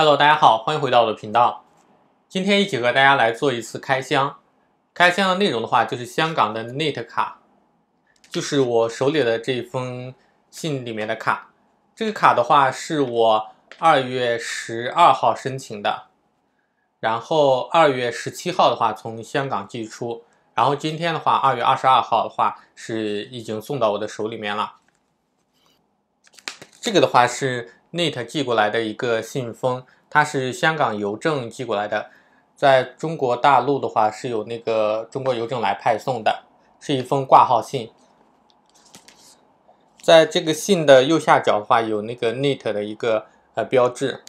Hello，大家好，欢迎回到我的频道。今天一起和大家来做一次开箱。开箱的内容的话，就是香港的 Net 卡，就是我手里的这封信里面的卡。这个卡的话，是我二月十二号申请的，然后二月十七号的话从香港寄出，然后今天的话，二月二十二号的话是已经送到我的手里面了。这个的话是。Net 寄过来的一个信封，它是香港邮政寄过来的，在中国大陆的话是有那个中国邮政来派送的，是一封挂号信。在这个信的右下角的话有那个 Net 的一个呃标志，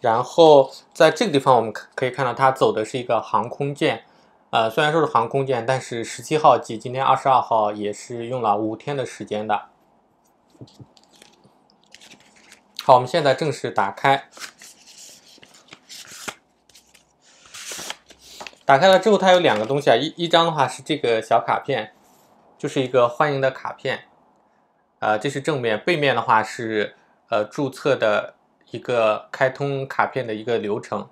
然后在这个地方我们可以看到它走的是一个航空件，呃虽然说是航空件，但是十七号寄，今天二十二号也是用了五天的时间的。好，我们现在正式打开。打开了之后，它有两个东西啊，一一张的话是这个小卡片，就是一个欢迎的卡片，呃，这是正面，背面的话是呃注册的一个开通卡片的一个流程。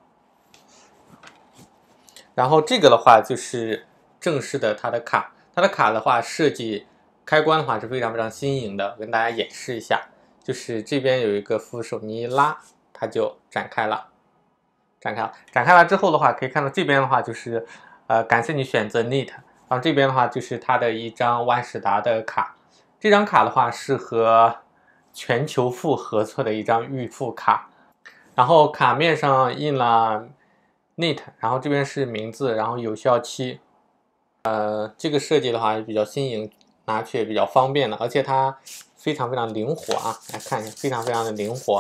然后这个的话就是正式的它的卡，它的卡的话设计开关的话是非常非常新颖的，跟大家演示一下。就是这边有一个扶手，你一拉，它就展开了，展开了，展开了之后的话，可以看到这边的话就是，呃，感谢你选择 Net，然后这边的话就是它的一张万事达的卡，这张卡的话是和全球付合作的一张预付卡，然后卡面上印了 Net，然后这边是名字，然后有效期，呃，这个设计的话比较新颖，拿取也比较方便的，而且它。非常非常灵活啊！来看一下，非常非常的灵活。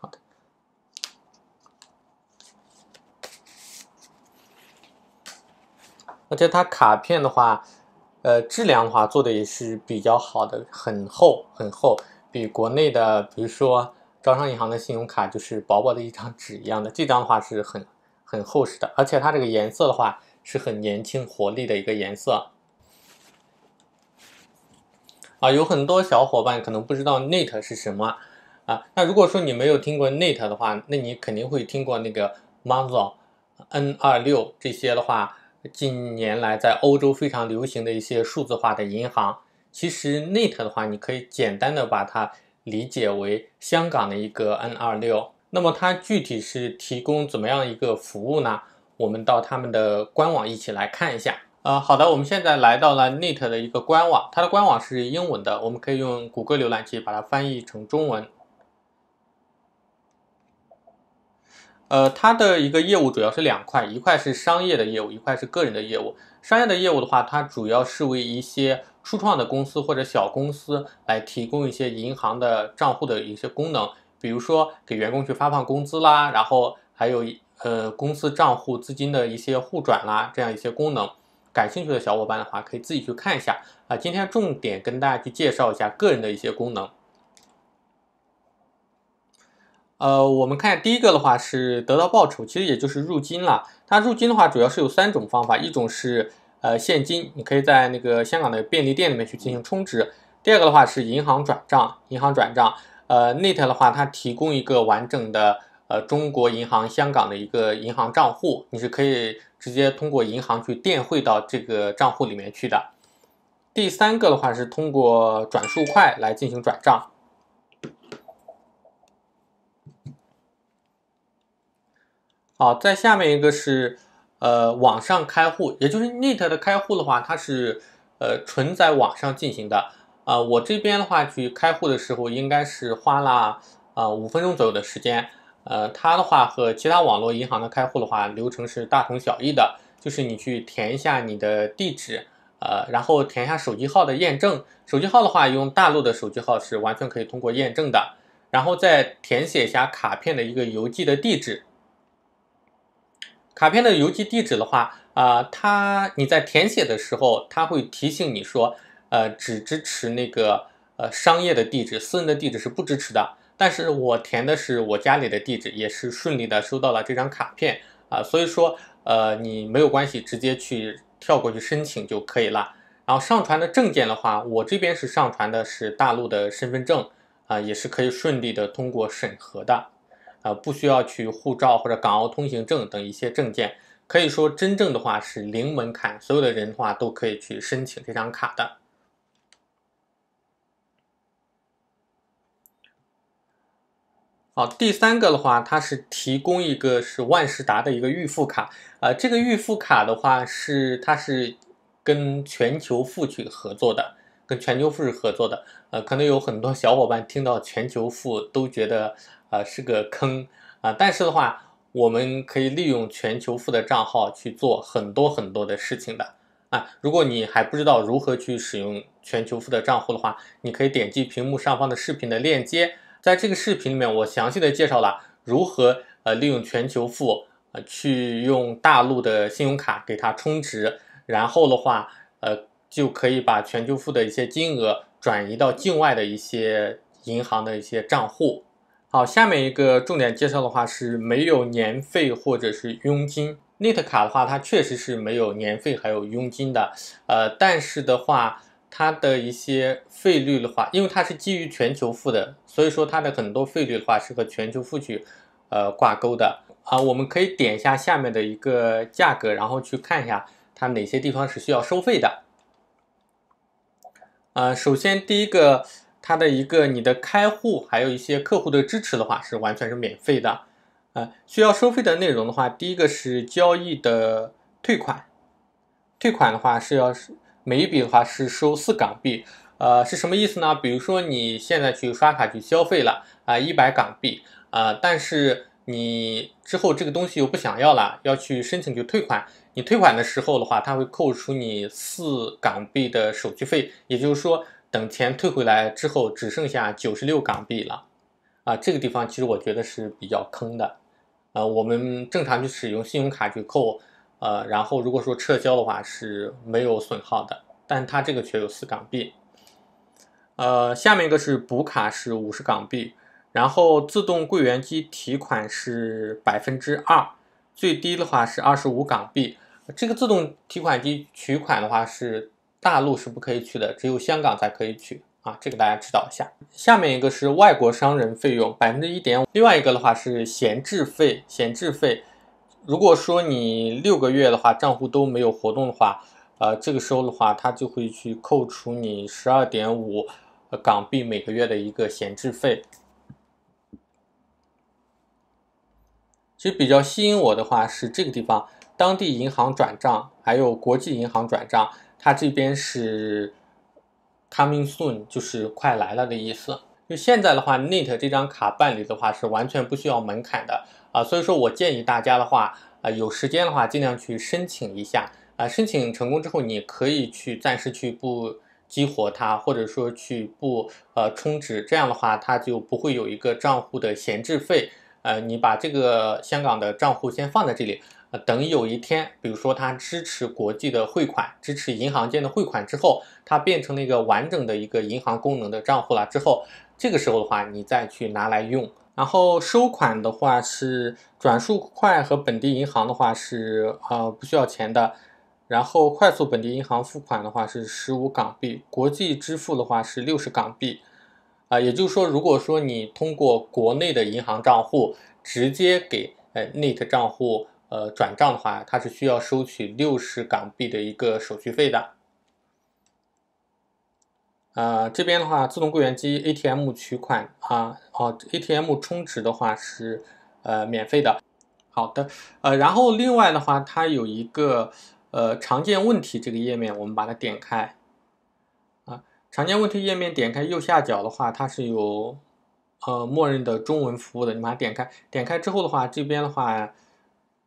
好的。而且它卡片的话，呃，质量的话做的也是比较好的，很厚很厚，比国内的比如说招商银行的信用卡就是薄薄的一张纸一样的，这张的话是很很厚实的。而且它这个颜色的话，是很年轻活力的一个颜色。啊，有很多小伙伴可能不知道 Net 是什么啊。那如果说你没有听过 Net 的话，那你肯定会听过那个 Monzo、N26 这些的话，近年来在欧洲非常流行的一些数字化的银行。其实 Net 的话，你可以简单的把它理解为香港的一个 N26。那么它具体是提供怎么样一个服务呢？我们到他们的官网一起来看一下。呃，好的，我们现在来到了 Net 的一个官网，它的官网是英文的，我们可以用谷歌浏览器把它翻译成中文。呃，它的一个业务主要是两块，一块是商业的业务，一块是个人的业务。商业的业务的话，它主要是为一些初创的公司或者小公司来提供一些银行的账户的一些功能，比如说给员工去发放工资啦，然后还有呃公司账户资金的一些互转啦，这样一些功能。感兴趣的小伙伴的话，可以自己去看一下啊。今天重点跟大家去介绍一下个人的一些功能。呃，我们看第一个的话是得到报酬，其实也就是入金了。它入金的话主要是有三种方法，一种是呃现金，你可以在那个香港的便利店里面去进行充值；第二个的话是银行转账，银行转账。呃，Net 的话它提供一个完整的呃中国银行香港的一个银行账户，你是可以。直接通过银行去电汇到这个账户里面去的。第三个的话是通过转数快来进行转账。好，在下面一个是呃网上开户，也就是 Net 的开户的话，它是呃纯在网上进行的。啊，我这边的话去开户的时候，应该是花了啊五分钟左右的时间。呃，它的话和其他网络银行的开户的话流程是大同小异的，就是你去填一下你的地址，呃，然后填一下手机号的验证，手机号的话用大陆的手机号是完全可以通过验证的，然后再填写一下卡片的一个邮寄的地址，卡片的邮寄地址的话，啊，它你在填写的时候，它会提醒你说，呃，只支持那个呃商业的地址，私人的地址是不支持的。但是我填的是我家里的地址，也是顺利的收到了这张卡片啊，所以说，呃，你没有关系，直接去跳过去申请就可以了。然后上传的证件的话，我这边是上传的是大陆的身份证啊，也是可以顺利的通过审核的，啊，不需要去护照或者港澳通行证等一些证件，可以说真正的话是零门槛，所有的人的话都可以去申请这张卡的。好，第三个的话，它是提供一个是万事达的一个预付卡，呃，这个预付卡的话是它是跟全球付去合作的，跟全球付是合作的，呃，可能有很多小伙伴听到全球付都觉得呃是个坑啊，但是的话，我们可以利用全球付的账号去做很多很多的事情的啊，如果你还不知道如何去使用全球付的账户的话，你可以点击屏幕上方的视频的链接。在这个视频里面，我详细的介绍了如何呃利用全球付呃去用大陆的信用卡给它充值，然后的话呃就可以把全球付的一些金额转移到境外的一些银行的一些账户。好，下面一个重点介绍的话是没有年费或者是佣金。Net 卡的话，它确实是没有年费还有佣金的，呃，但是的话。它的一些费率的话，因为它是基于全球付的，所以说它的很多费率的话是和全球付去呃挂钩的啊。我们可以点一下下面的一个价格，然后去看一下它哪些地方是需要收费的。呃，首先第一个，它的一个你的开户还有一些客户的支持的话是完全是免费的。呃，需要收费的内容的话，第一个是交易的退款，退款的话是要是。每一笔的话是收四港币，呃，是什么意思呢？比如说你现在去刷卡去消费了啊，一百港币，啊，但是你之后这个东西又不想要了，要去申请去退款，你退款的时候的话，它会扣除你四港币的手续费，也就是说等钱退回来之后只剩下九十六港币了，啊，这个地方其实我觉得是比较坑的，啊，我们正常去使用信用卡去扣。呃，然后如果说撤销的话是没有损耗的，但它这个却有四港币。呃，下面一个是补卡是五十港币，然后自动柜员机提款是百分之二，最低的话是二十五港币。这个自动提款机取款的话是大陆是不可以取的，只有香港才可以取啊，这个大家知道一下。下面一个是外国商人费用百分之一点五，另外一个的话是闲置费，闲置费。如果说你六个月的话账户都没有活动的话，呃，这个时候的话，他就会去扣除你十二点五港币每个月的一个闲置费。其实比较吸引我的话是这个地方，当地银行转账还有国际银行转账，它这边是 coming soon，就是快来了的意思。就现在的话，Net 这张卡办理的话是完全不需要门槛的。啊，所以说我建议大家的话，呃，有时间的话尽量去申请一下，啊，申请成功之后，你可以去暂时去不激活它，或者说去不呃充值，这样的话它就不会有一个账户的闲置费，呃，你把这个香港的账户先放在这里，呃，等有一天，比如说它支持国际的汇款，支持银行间的汇款之后，它变成了一个完整的一个银行功能的账户了之后，这个时候的话，你再去拿来用。然后收款的话是转数快和本地银行的话是呃不需要钱的，然后快速本地银行付款的话是十五港币，国际支付的话是六十港币，啊也就是说如果说你通过国内的银行账户直接给呃 Net 账户呃转账的话，它是需要收取六十港币的一个手续费的。呃，这边的话，自动柜员机 ATM 取款啊，哦，ATM 充值的话是呃免费的。好的，呃，然后另外的话，它有一个呃常见问题这个页面，我们把它点开啊。常见问题页面点开，右下角的话它是有呃默认的中文服务的，你把它点开。点开之后的话，这边的话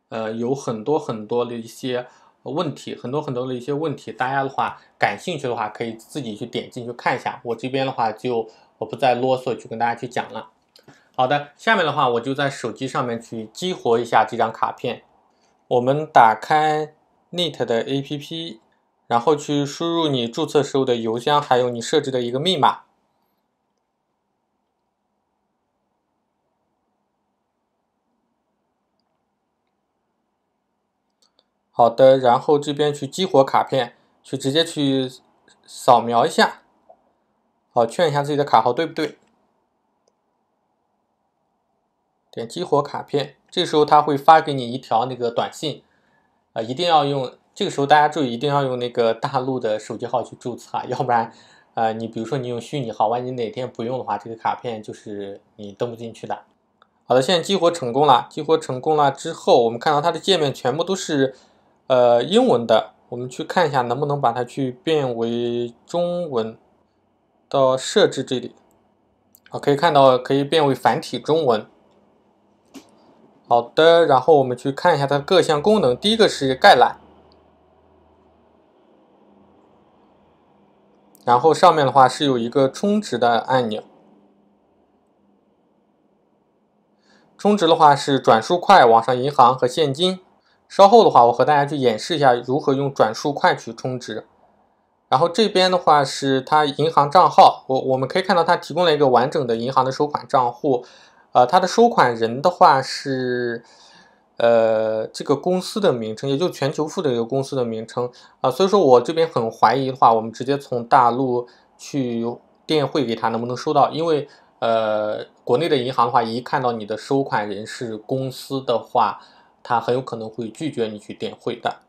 呃有很多很多的一些。问题很多很多的一些问题，大家的话感兴趣的话，可以自己去点进去看一下。我这边的话就我不再啰嗦，去跟大家去讲了。好的，下面的话我就在手机上面去激活一下这张卡片。我们打开 Net 的 A P P，然后去输入你注册时候的邮箱，还有你设置的一个密码。好的，然后这边去激活卡片，去直接去扫描一下，好确认一下自己的卡号对不对？点激活卡片，这时候他会发给你一条那个短信，啊，一定要用这个时候大家注意一定要用那个大陆的手机号去注册，要不然，呃，你比如说你用虚拟号，万一哪天不用的话，这个卡片就是你登不进去的。好的，现在激活成功了，激活成功了之后，我们看到它的界面全部都是。呃，英文的，我们去看一下能不能把它去变为中文到设置这里啊，可以看到可以变为繁体中文。好的，然后我们去看一下它各项功能，第一个是概览，然后上面的话是有一个充值的按钮，充值的话是转数快网上银行和现金。稍后的话，我和大家去演示一下如何用转数快去充值。然后这边的话是它银行账号，我我们可以看到它提供了一个完整的银行的收款账户。呃，它的收款人的话是，呃，这个公司的名称，也就全球付的一个公司的名称。啊，所以说我这边很怀疑的话，我们直接从大陆去电汇给他能不能收到？因为呃，国内的银行的话，一看到你的收款人是公司的话。他很有可能会拒绝你去点汇单。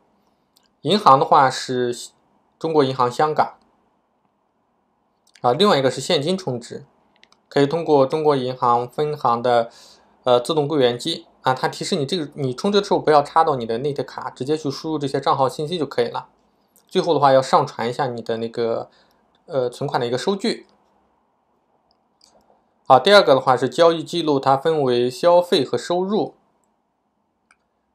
银行的话是中国银行香港啊，另外一个是现金充值，可以通过中国银行分行的呃自动柜员机啊。它提示你这个你充值的时候不要插到你的内的卡，直接去输入这些账号信息就可以了。最后的话要上传一下你的那个呃存款的一个收据。好，第二个的话是交易记录，它分为消费和收入。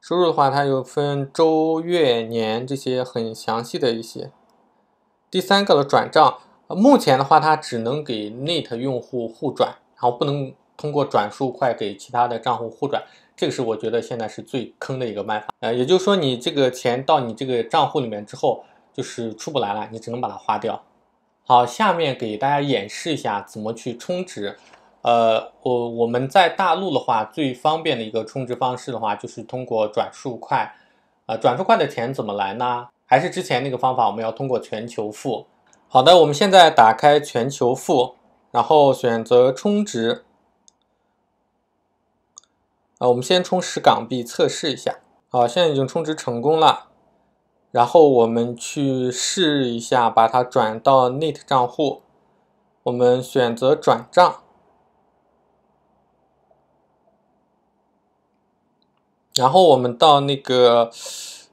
收入的话，它有分周、月、年这些很详细的一些。第三个的转账，目前的话，它只能给 Net 用户互转，然后不能通过转数快给其他的账户互转。这个是我觉得现在是最坑的一个办法。呃，也就是说，你这个钱到你这个账户里面之后，就是出不来了，你只能把它花掉。好，下面给大家演示一下怎么去充值。呃，我我们在大陆的话，最方便的一个充值方式的话，就是通过转数快。呃，转数快的钱怎么来呢？还是之前那个方法，我们要通过全球付。好的，我们现在打开全球付，然后选择充值。啊，我们先充十港币测试一下。好，现在已经充值成功了。然后我们去试一下，把它转到 Net 账户。我们选择转账。然后我们到那个，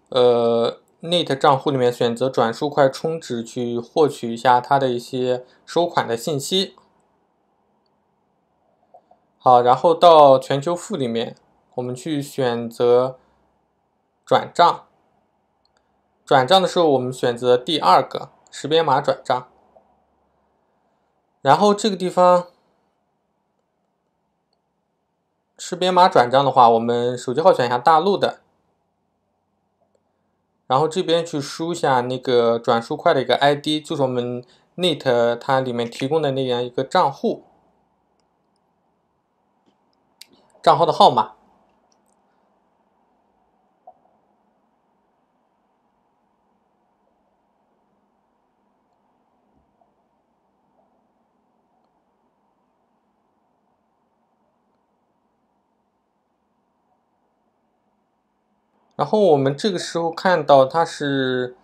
呃，Net 账户里面选择转数快充值去获取一下它的一些收款的信息。好，然后到全球付里面，我们去选择转账。转账的时候，我们选择第二个识别码转账。然后这个地方。是编码转账的话，我们手机号选一下大陆的，然后这边去输一下那个转数快的一个 ID，就是我们 Net 它里面提供的那样一个账户账号的号码。然后我们这个时候看到它是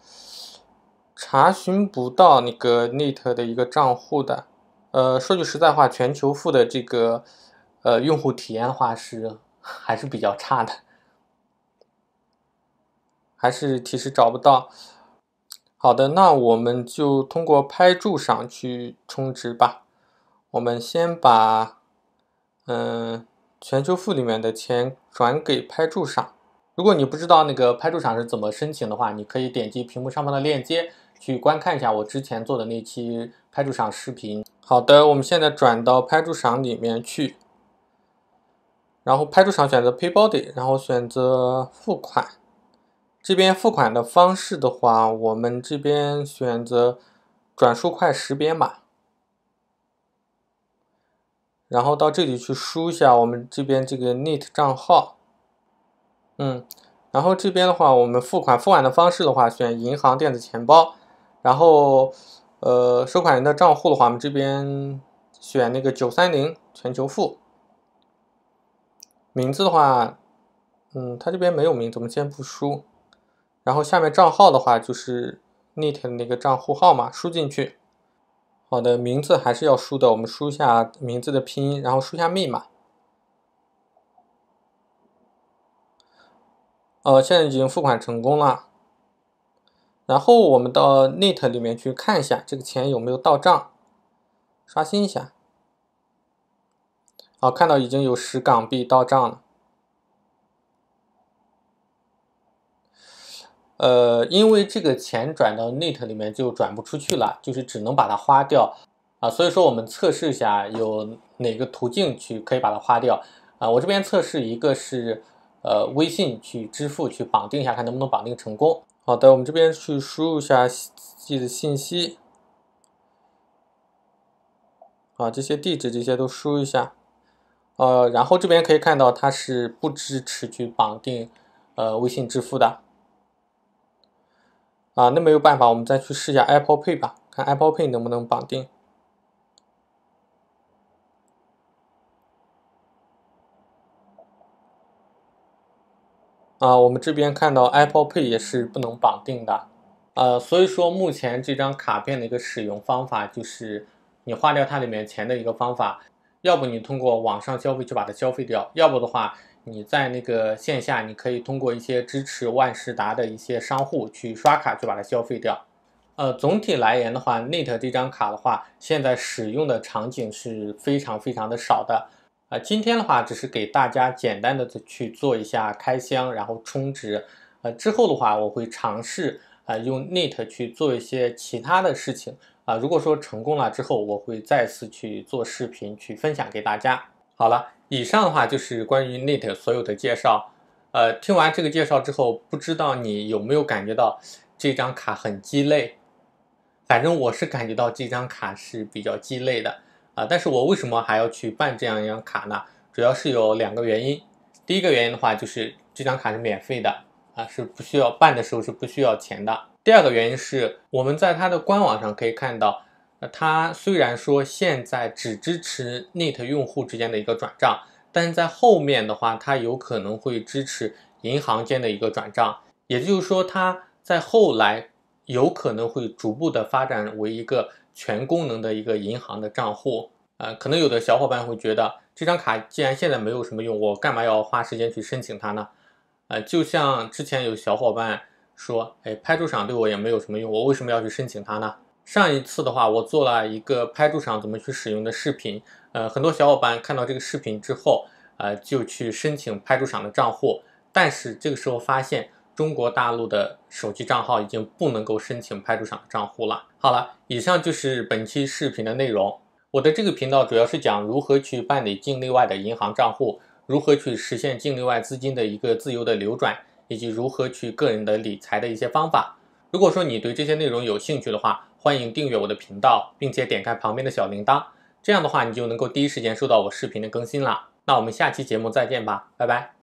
查询不到那个 Net 的一个账户的，呃，说句实在话，全球付的这个呃用户体验化是还是比较差的，还是提示找不到。好的，那我们就通过拍柱上去充值吧。我们先把嗯全球付里面的钱转给拍柱上。如果你不知道那个拍主厂是怎么申请的话，你可以点击屏幕上方的链接去观看一下我之前做的那期拍主厂视频。好的，我们现在转到拍主厂里面去，然后拍主厂选择 Paybody，然后选择付款。这边付款的方式的话，我们这边选择转数块识别码，然后到这里去输一下我们这边这个 Net 账号。嗯，然后这边的话，我们付款付款的方式的话，选银行电子钱包。然后，呃，收款人的账户的话，我们这边选那个九三零全球付。名字的话，嗯，他这边没有名，字，我们先不输。然后下面账号的话，就是那天的那个账户号码输进去。好的，名字还是要输的，我们输一下名字的拼音，然后输一下密码。呃，现在已经付款成功了，然后我们到 Net 里面去看一下这个钱有没有到账，刷新一下。好，看到已经有十港币到账了。呃，因为这个钱转到 Net 里面就转不出去了，就是只能把它花掉啊，所以说我们测试一下有哪个途径去可以把它花掉啊。我这边测试一个是。呃，微信去支付去绑定一下，看能不能绑定成功。好的，我们这边去输入一下自己的信息啊，这些地址这些都输一下。呃，然后这边可以看到它是不支持去绑定呃微信支付的啊，那没有办法，我们再去试一下 Apple Pay 吧，看 Apple Pay 能不能绑定。啊，我们这边看到 Apple Pay 也是不能绑定的，呃，所以说目前这张卡片的一个使用方法就是你花掉它里面钱的一个方法，要不你通过网上消费去把它消费掉，要不的话你在那个线下你可以通过一些支持万事达的一些商户去刷卡去把它消费掉，呃，总体来言的话，Net 这张卡的话，现在使用的场景是非常非常的少的。啊，今天的话只是给大家简单的去做一下开箱，然后充值，呃，之后的话我会尝试啊用 Net 去做一些其他的事情，啊，如果说成功了之后，我会再次去做视频去分享给大家。好了，以上的话就是关于 Net 所有的介绍，呃，听完这个介绍之后，不知道你有没有感觉到这张卡很鸡肋？反正我是感觉到这张卡是比较鸡肋的。啊，但是我为什么还要去办这样一张卡呢？主要是有两个原因。第一个原因的话，就是这张卡是免费的啊，是不需要办的时候是不需要钱的。第二个原因是我们在它的官网上可以看到，它虽然说现在只支持 Net 用户之间的一个转账，但是在后面的话，它有可能会支持银行间的一个转账，也就是说它在后来有可能会逐步的发展为一个。全功能的一个银行的账户，呃，可能有的小伙伴会觉得，这张卡既然现在没有什么用，我干嘛要花时间去申请它呢？呃，就像之前有小伙伴说，哎，拍住场对我也没有什么用，我为什么要去申请它呢？上一次的话，我做了一个拍住场怎么去使用的视频，呃，很多小伙伴看到这个视频之后，呃，就去申请拍住场的账户，但是这个时候发现。中国大陆的手机账号已经不能够申请派出厂账户了。好了，以上就是本期视频的内容。我的这个频道主要是讲如何去办理境内外的银行账户，如何去实现境内外资金的一个自由的流转，以及如何去个人的理财的一些方法。如果说你对这些内容有兴趣的话，欢迎订阅我的频道，并且点开旁边的小铃铛，这样的话你就能够第一时间收到我视频的更新了。那我们下期节目再见吧，拜拜。